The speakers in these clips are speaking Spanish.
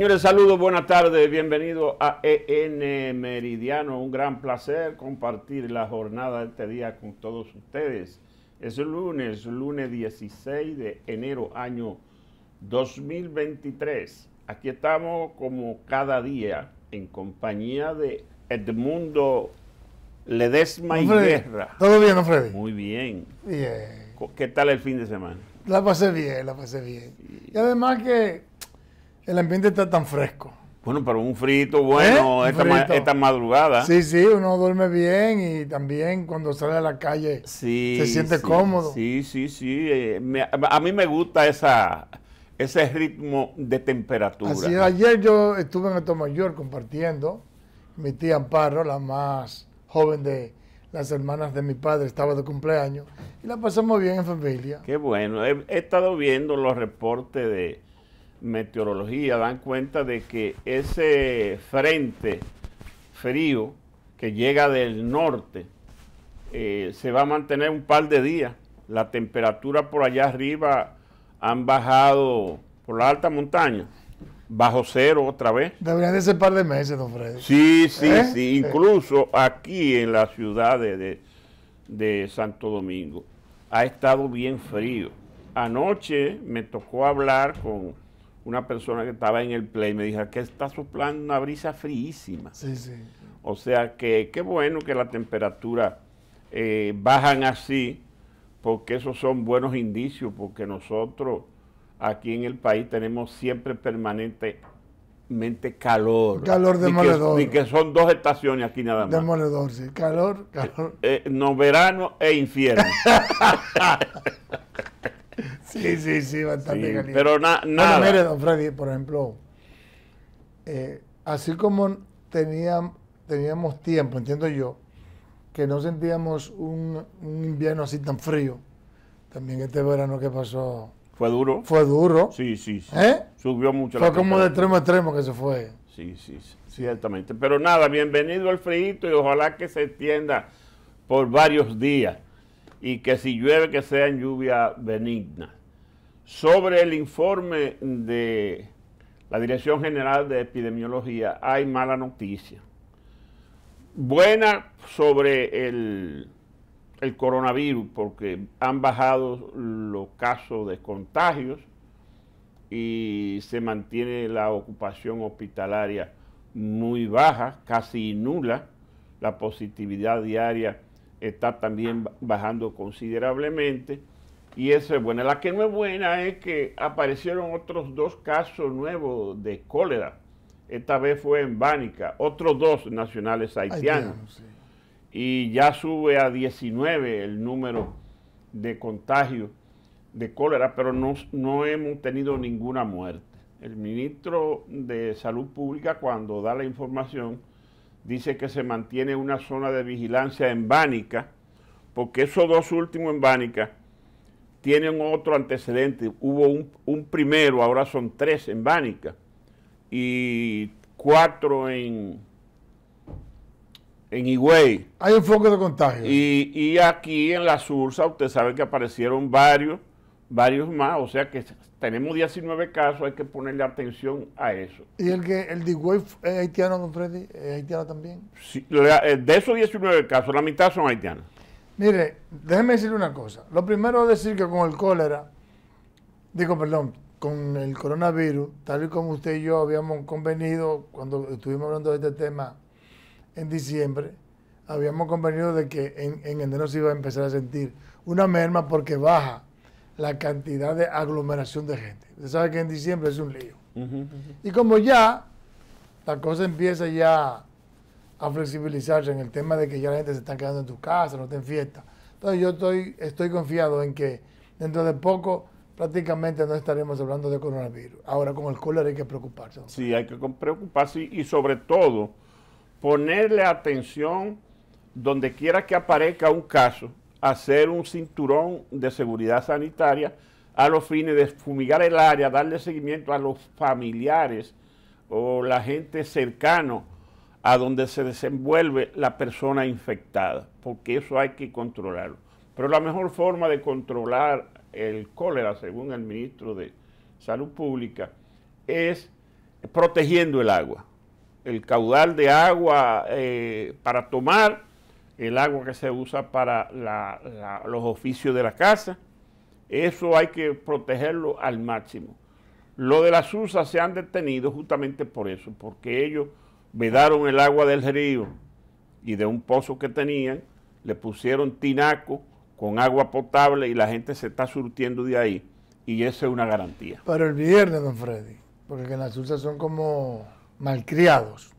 Señores, saludos, buenas tardes, bienvenidos a EN Meridiano. Un gran placer compartir la jornada de este día con todos ustedes. Es lunes, lunes 16 de enero, año 2023. Aquí estamos como cada día en compañía de Edmundo Ledesma y Guerra. ¿Todo bien, Freddy? Muy bien. Bien. ¿Qué tal el fin de semana? La pasé bien, la pasé bien. Y además que el ambiente está tan fresco. Bueno, pero un frito bueno ¿Eh? esta, madrugada. Sí, sí, uno duerme bien y también cuando sale a la calle se siente cómodo. Sí, sí, sí. Eh, a mí me gusta esa, ese ritmo de temperatura. Así ayer yo estuve en el Tomayor compartiendo. Mi tía Amparo, la más joven de las hermanas de mi padre, estaba de cumpleaños. Y la pasamos bien en familia. Qué bueno. he estado viendo los reportes de meteorología dan cuenta de que ese frente frío que llega del norte eh, se va a mantener un par de días. La temperatura por allá arriba han bajado por la alta montaña, bajo cero otra vez. Deberían de ser par de meses, don Freddy. Sí, sí, ¿Eh? sí. Incluso aquí en la ciudad de Santo Domingo ha estado bien frío. Anoche me tocó hablar con una persona que estaba en el play me dijo que está soplando una brisa fríísima. Sí, sí. O sea que qué bueno que la temperatura eh, bajan así, porque esos son buenos indicios, porque nosotros aquí en el país tenemos siempre permanentemente calor. Calor demoledor. Y que, que son dos estaciones aquí nada más. Demoledor, sí. Calor, calor. Eh, eh, no, verano e infierno. Sí, sí, sí, bastante Pero nada. mire, don Freddy, por ejemplo, eh, así como teníamos, tiempo, entiendo yo, que no sentíamos un, invierno así tan frío. También este verano que pasó. Fue duro. Fue duro. Sí, sí, sí. ¿Eh? Subió mucho fue como de extremo a extremo que se fue. Sí, sí, sí, ciertamente. Pero nada, bienvenido al frío y ojalá que se extienda por varios días y que si llueve que sea en lluvia benigna. Sobre el informe de la Dirección General de Epidemiología hay mala noticia. Buena sobre el, el coronavirus porque han bajado los casos de contagios y se mantiene la ocupación hospitalaria muy baja, casi nula, la positividad diaria está también bajando considerablemente. Y eso es buena. La que no es buena es que aparecieron otros dos casos nuevos de cólera. Esta vez fue en Vánica otros dos nacionales haitianos. Y ya sube a 19 el número de contagios de cólera, pero no, no hemos tenido ninguna muerte. El ministro de Salud Pública, cuando da la información, dice que se mantiene una zona de vigilancia en Bánica, porque esos dos últimos en Bánica tienen otro antecedente. Hubo un, primero, ahora son tres en Bánica y cuatro en, en Higüey. Hay un foco de contagio. Y, y aquí en la Sursa, usted sabe que aparecieron varios varios más, o sea que tenemos 19 casos, hay que ponerle atención a eso. ¿Y el que el es haitiano don Freddy? es haitiano también? Sí, eh, de esos 19 casos, la mitad son haitianos. Mire, déjeme decirle una cosa. Lo primero es decir que con el cólera, digo, perdón, con el coronavirus, tal y como usted y yo habíamos convenido cuando estuvimos hablando de este tema en diciembre, habíamos convenido de que en, en se iba a empezar a sentir una merma porque baja la cantidad de aglomeración de gente. Usted sabe que en diciembre es un lío. Y como ya la cosa empieza ya a flexibilizarse en el tema de que ya la gente se está quedando en tu casa, no está en fiesta. Entonces yo estoy, estoy confiado en que dentro de poco prácticamente no estaremos hablando de coronavirus. Ahora con el cólera hay que preocuparse. Sí, hay que preocuparse y sobre todo ponerle atención donde quiera que aparezca un caso hacer un cinturón de seguridad sanitaria a los fines de fumigar el área, darle seguimiento a los familiares o la gente cercano a donde se desenvuelve la persona infectada, porque eso hay que controlarlo. Pero la mejor forma de controlar el cólera, según el ministro de Salud Pública, es protegiendo el agua, el caudal de agua eh, para tomar el agua que se usa para los oficios de la casa. Eso hay que protegerlo al máximo. Lo de las USAS se han detenido justamente por eso, porque ellos vedaron el agua del río y de un pozo que tenían, le pusieron tinaco con agua potable y la gente se está surtiendo de ahí. Y eso es una garantía. Pero el viernes, don Freddy, porque las USAS son como malcriados.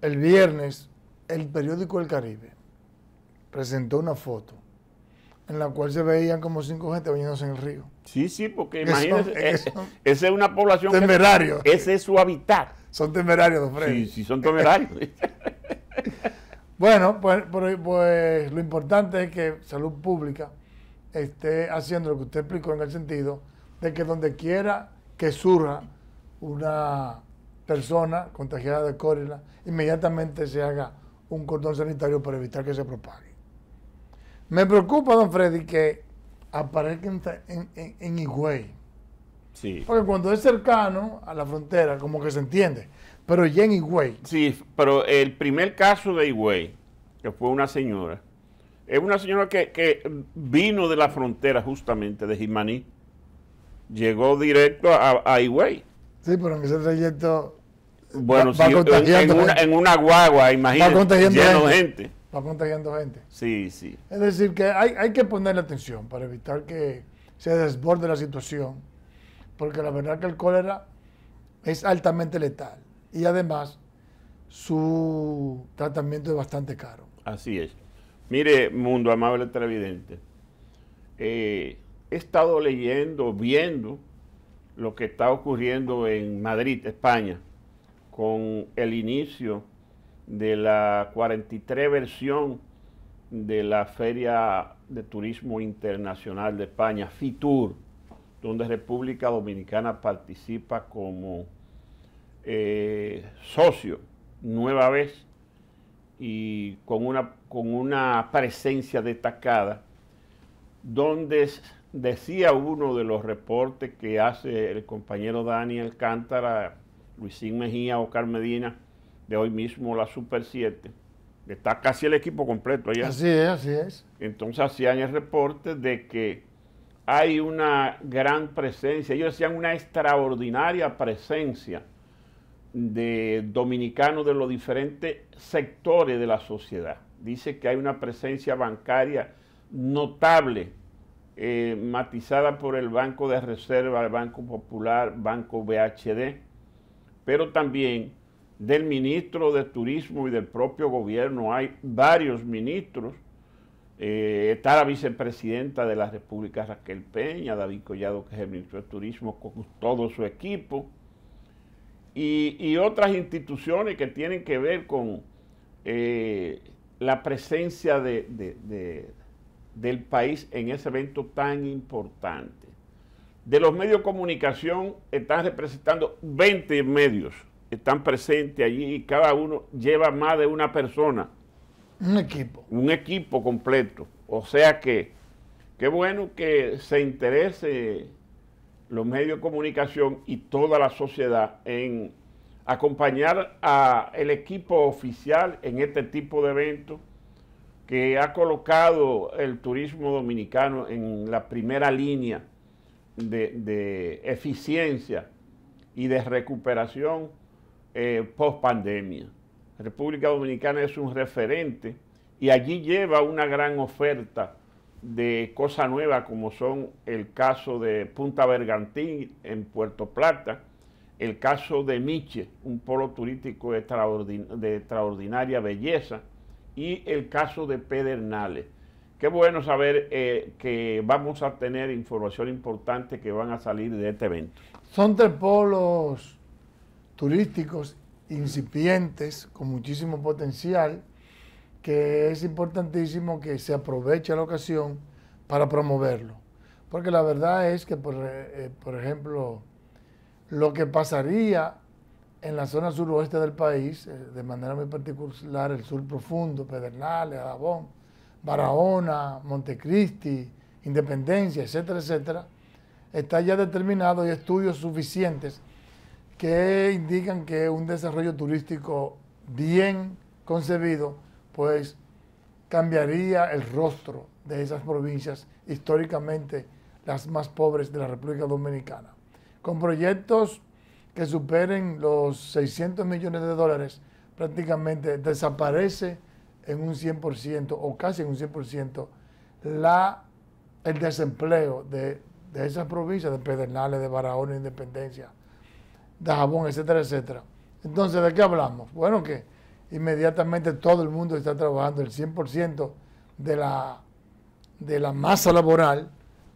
El viernes el periódico El Caribe presentó una foto en la cual se veían como cinco gente bañándose en el río. Sí, sí, porque imagínese. Eh, esa es una población... Temerario. ese es su hábitat. Son temerarios, don Freddy. Sí, sí, son temerarios. bueno, pues, pues, lo importante es que Salud Pública esté haciendo lo que usted explicó en el sentido de que donde quiera que surja una persona contagiada de cólera, inmediatamente se haga un cordón sanitario para evitar que se propague. Me preocupa, don Freddy, que aparezca en, Higüey. Sí. Porque cuando es cercano a la frontera, como que se entiende. Pero ya en Higüey. Sí, pero el primer caso de Higüey, que fue una señora, es una señora que, vino de la frontera justamente de Jimaní, llegó directo a, a Higüey. Sí, pero en ese trayecto bueno, si en, una, en, una, guagua, imagínate, contagiando gente. gente. contagiando gente. Sí, sí. Es decir, que hay, hay que ponerle atención para evitar que se desborde la situación, porque la verdad que el cólera es altamente letal y además su tratamiento es bastante caro. Así es. Mire, mundo amable televidente, eh, he estado leyendo, viendo lo que está ocurriendo en Madrid, España con el inicio de la 43 versión de la Feria de Turismo Internacional de España, FITUR, donde República Dominicana participa como eh, socio nueva vez y con una, con una presencia destacada, donde decía uno de los reportes que hace el compañero Daniel Cántara, Luisín Mejía, Oscar Medina, de hoy mismo la Super 7. Está casi el equipo completo allá. Así es, así es. Entonces hacían el reporte de que hay una gran presencia, ellos decían una extraordinaria presencia de dominicanos de los diferentes sectores de la sociedad. Dice que hay una presencia bancaria notable, eh, matizada por el Banco de Reserva, el Banco Popular, Banco BHD, pero también del ministro de Turismo y del propio gobierno. Hay varios ministros. Eh, está la vicepresidenta de la República, Raquel Peña, David Collado, que es el ministro de Turismo, con todo su equipo. Y, otras instituciones que tienen que ver con eh, la presencia del país en ese evento tan importante. De los medios de comunicación están representando 20 medios, están presentes allí y cada uno lleva más de una persona. Un equipo. Un equipo completo. O sea que, qué bueno que se interese los medios de comunicación y toda la sociedad en acompañar al equipo oficial en este tipo de eventos que ha colocado el turismo dominicano en la primera línea de, eficiencia y de recuperación eh, post pandemia. República Dominicana es un referente y allí lleva una gran oferta de cosas nuevas como son el caso de Punta Bergantín en Puerto Plata, el caso de Miche, un polo turístico de extraordinaria belleza, y el caso de Pedernales. Qué bueno saber eh, que vamos a tener información importante que van a salir de este evento. Son tres polos turísticos incipientes con muchísimo potencial que es importantísimo que se aproveche la ocasión para promoverlo. Porque la verdad es que, por, eh, por ejemplo, lo que pasaría en la zona suroeste del país, eh, de manera muy particular, el sur profundo, Pedernales, Aragón. Barahona, Montecristi, Independencia, etcétera, etcétera, está ya determinado y estudios suficientes que indican que un desarrollo turístico bien concebido, pues cambiaría el rostro de esas provincias históricamente las más pobres de la República Dominicana. Con proyectos que superen los 600 millones de dólares, prácticamente desaparece en un 100% o casi en un 100% la, el desempleo de, esas provincias, de Pedernales, de Barahona, Independencia, de Jabón, etcétera, etcétera. Entonces, ¿de qué hablamos? Bueno, que inmediatamente todo el mundo está trabajando el 100% de la, de la masa laboral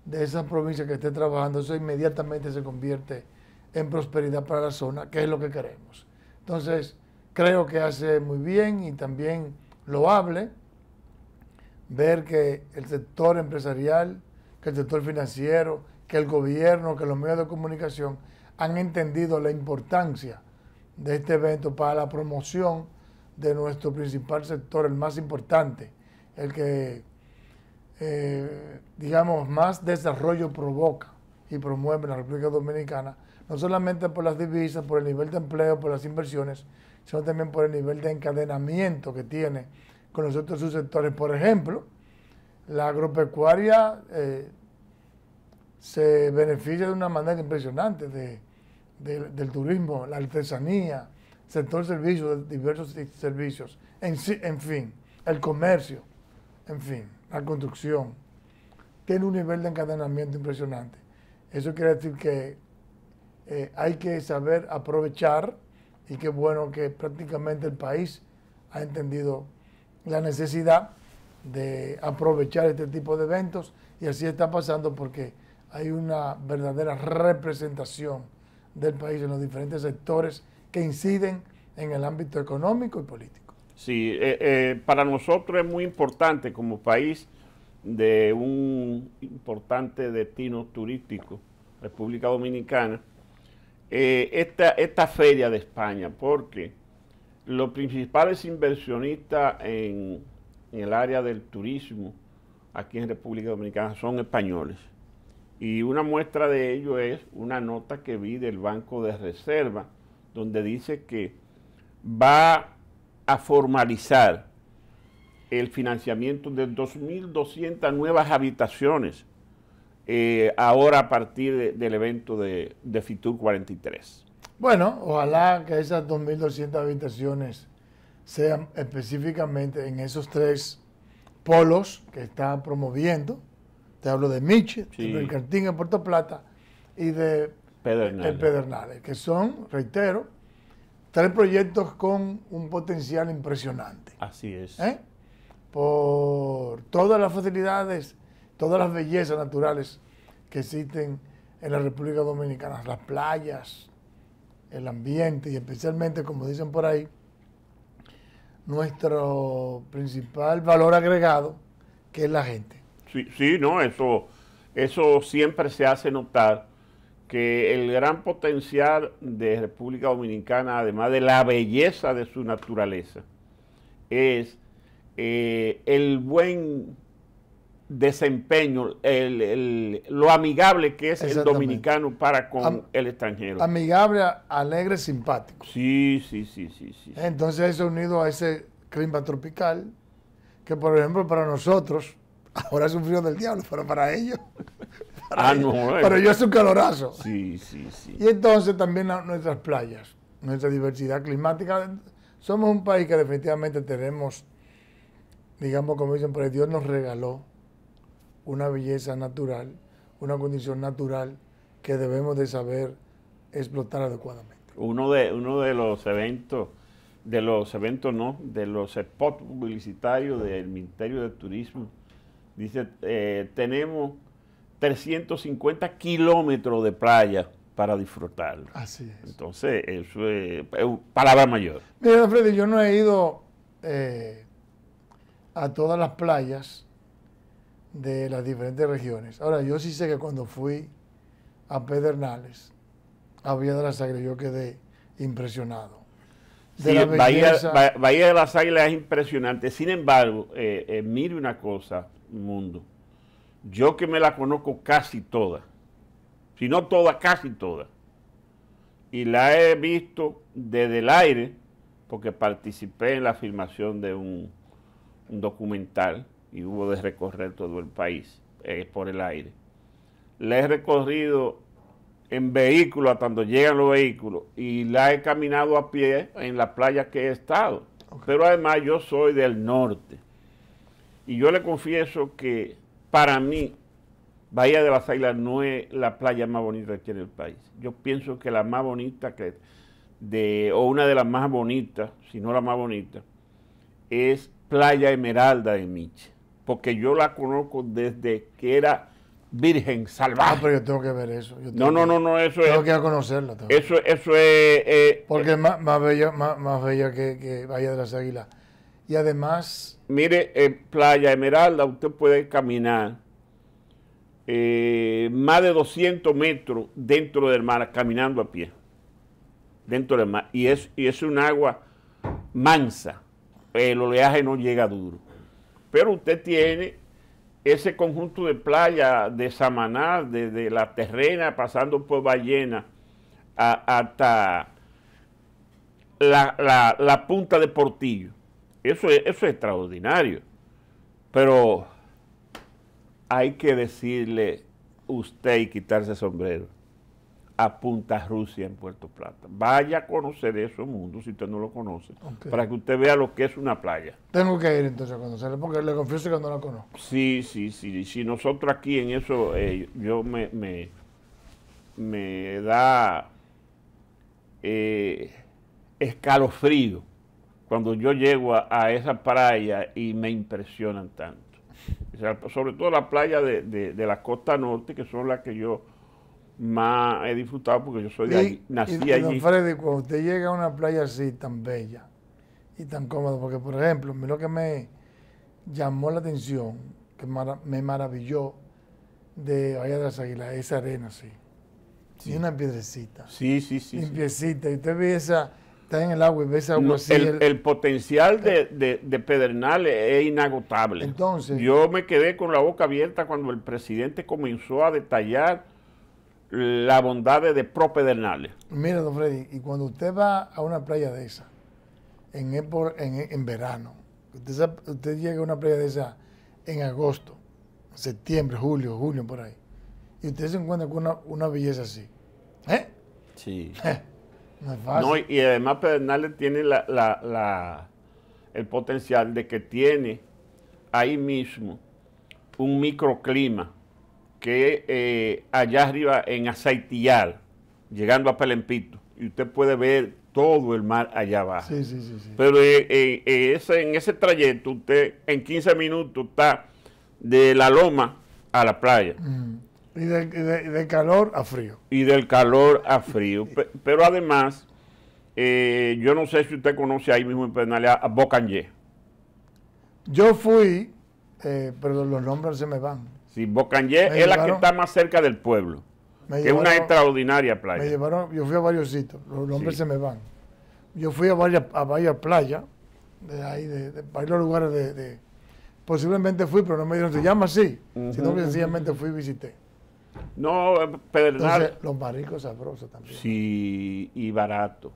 de esas provincias que esté trabajando, eso inmediatamente se convierte en prosperidad para la zona, que es lo que queremos. Entonces, creo que hace muy bien y también lo hable, ver que el sector empresarial, que el sector financiero, que el gobierno, que los medios de comunicación han entendido la importancia de este evento para la promoción de nuestro principal sector, el más importante, el que, eh, digamos, más desarrollo provoca y promueve en la República Dominicana, no solamente por las divisas, por el nivel de empleo, por las inversiones, sino también por el nivel de encadenamiento que tiene con los otros subsectores. Por ejemplo, la agropecuaria eh, se beneficia de una manera impresionante del turismo, la artesanía, sector servicios, diversos servicios, en fin, el comercio, en fin, la construcción. Tiene un nivel de encadenamiento impresionante. Eso quiere decir que eh, hay que saber aprovechar y qué bueno que prácticamente el país ha entendido la necesidad de aprovechar este tipo de eventos y así está pasando porque hay una verdadera representación del país en los diferentes sectores que inciden en el ámbito económico y político. Sí, eh, eh, para nosotros es muy importante como país de un importante destino turístico, República Dominicana, eh, esta, feria de España, porque los principales inversionistas en, en, el área del turismo aquí en República Dominicana son españoles. Y una muestra de ello es una nota que vi del Banco de Reserva, donde dice que va a formalizar el financiamiento de 2.200 nuevas habitaciones eh, ahora a partir del evento de, FITUR 43. Bueno, ojalá que esas 2.200 habitaciones sean específicamente en esos tres polos que están promoviendo. Te hablo de Miche, del Cartín en Puerto Plata y de Pedernales. que son, reitero, tres proyectos con un potencial impresionante. Así es. ¿Eh? Por todas las facilidades todas las bellezas naturales que existen en la República Dominicana, las playas, el ambiente y especialmente, como dicen por ahí, nuestro principal valor agregado, que es la gente. Sí, sí no, eso, eso siempre se hace notar que el gran potencial de República Dominicana, además de la belleza de su naturaleza, es eh, el buen desempeño, lo amigable que es el dominicano para con el extranjero. Amigable, alegre, simpático. Sí, sí, sí, sí, sí. Entonces eso unido a ese clima tropical, que por ejemplo para nosotros, ahora es un frío del diablo, pero para ellos... Para ah, ellos, es eh. un calorazo. Sí, sí, sí. Y entonces también nuestras playas, nuestra diversidad climática. Somos un país que definitivamente tenemos, digamos como dicen, pero Dios nos regaló una belleza natural, una condición natural que debemos de saber explotar adecuadamente. Uno de, uno de los eventos, de los eventos no, de los spots publicitarios del Ministerio de Turismo, dice, eh, tenemos 350 kilómetros de playa para disfrutar. Así es. Entonces, eso es, palabra mayor. Mira, Freddy, yo no he ido eh, a todas las playas de las diferentes regiones. Ahora, yo sí sé que cuando fui a Pedernales, a Bahía de las Águilas, yo quedé impresionado. sí, Bahía, de las Águilas es impresionante. Sin embargo, eh, eh, mire una cosa, mundo. Yo que me la conozco casi toda, si no toda, casi toda, y la he visto desde el aire, porque participé en la filmación de un documental y hubo de recorrer todo el país eh, por el aire. La he recorrido en vehículo hasta donde llegan los vehículos y la he caminado a pie en la playa que he estado. Pero además yo soy del norte y yo le confieso que para mí Bahía de las Águilas no es la playa más bonita que tiene el país. Yo pienso que la más bonita que o una de las más bonitas, si no la más bonita, es Playa Esmeralda de Miche porque yo la conozco desde que era virgen salvaje. Ah, pero yo tengo que ver eso. no, no, no, no, eso tengo es. Que tengo que conocerla. Eso, eso es. Eh, eh, porque es más, bella, más, bella que, que, Bahía de las Águilas. Y además. Mire, en eh, Playa Esmeralda, usted puede caminar más de 200 metros dentro del mar, caminando a pie. Dentro del mar. Y es, y es un agua mansa. El oleaje no llega duro pero usted tiene ese conjunto de playa de Samaná, desde la terrena, pasando por Ballena, hasta la, punta de Portillo. Eso es, eso es extraordinario. Pero hay que decirle usted y quitarse el sombrero a Punta Rusia en Puerto Plata. Vaya a conocer eso mundo si usted no lo conoce, para que usted vea lo que es una playa. Tengo que ir entonces a conocerla, porque le confieso que no la conozco. Sí, sí, sí. Si nosotros aquí en eso, eh, yo me, me, da eh, escalofrío cuando yo llego a, esa playa y me impresionan tanto. sobre todo la playa de la costa norte, que son las que yo más he disfrutado porque yo soy de ahí, nací y, allí. Freddy, cuando usted llega a una playa así tan bella y tan cómoda, porque por ejemplo, lo que me llamó la atención, que me maravilló de Bahía de las Águilas, esa arena así. Sí. Y una piedrecita. Sí, sí, sí. Limpiecita. Y usted ve esa, está en el agua y ve esa agua así. El, potencial de, eh. de, de, Pedernales es inagotable. Entonces. Yo me quedé con la boca abierta cuando el presidente comenzó a detallar la bondad de Pedernales mira don Freddy, y cuando usted va a una playa de esa, en, en, verano, usted, llega a una playa de esa en agosto, septiembre, julio, julio, por ahí, y usted se encuentra con una, belleza así. ¿Eh? Sí. no y además Pedernales tiene la, el potencial de que tiene ahí mismo un microclima que eh, allá arriba en Aceitial llegando a Pelempito, y usted puede ver todo el mar allá abajo. Sí, sí, sí, Pero eh, eh, en ese trayecto usted en 15 minutos está de la loma a la playa. Mm. Y de, calor a frío. Y del calor a frío. Pero además, yo no sé si usted conoce ahí mismo en Penalea a Bocanje. Yo fui, pero los nombres se me van. Sí, es la que está más cerca del pueblo. Que es una extraordinaria playa. Me llevaron, yo fui a varios sitios, los nombres se me van. Yo fui a varias, a playas, de ahí, de, varios lugares de, Posiblemente fui, pero no me dijeron, se llama así. Sino que sencillamente fui y visité. No, Pedernal. los barricos sabrosos también. Sí, y barato.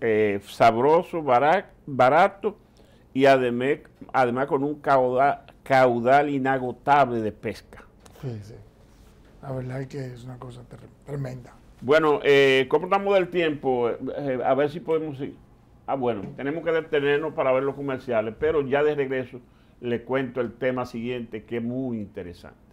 Eh, sabroso, barato, barato y además con un caudal caudal inagotable de pesca. Sí, sí. La verdad es que es una cosa tremenda. Bueno, eh, ¿cómo estamos del tiempo? Eh, a ver si podemos ir. Ah, bueno, tenemos que detenernos para ver los comerciales, pero ya de regreso le cuento el tema siguiente que es muy interesante.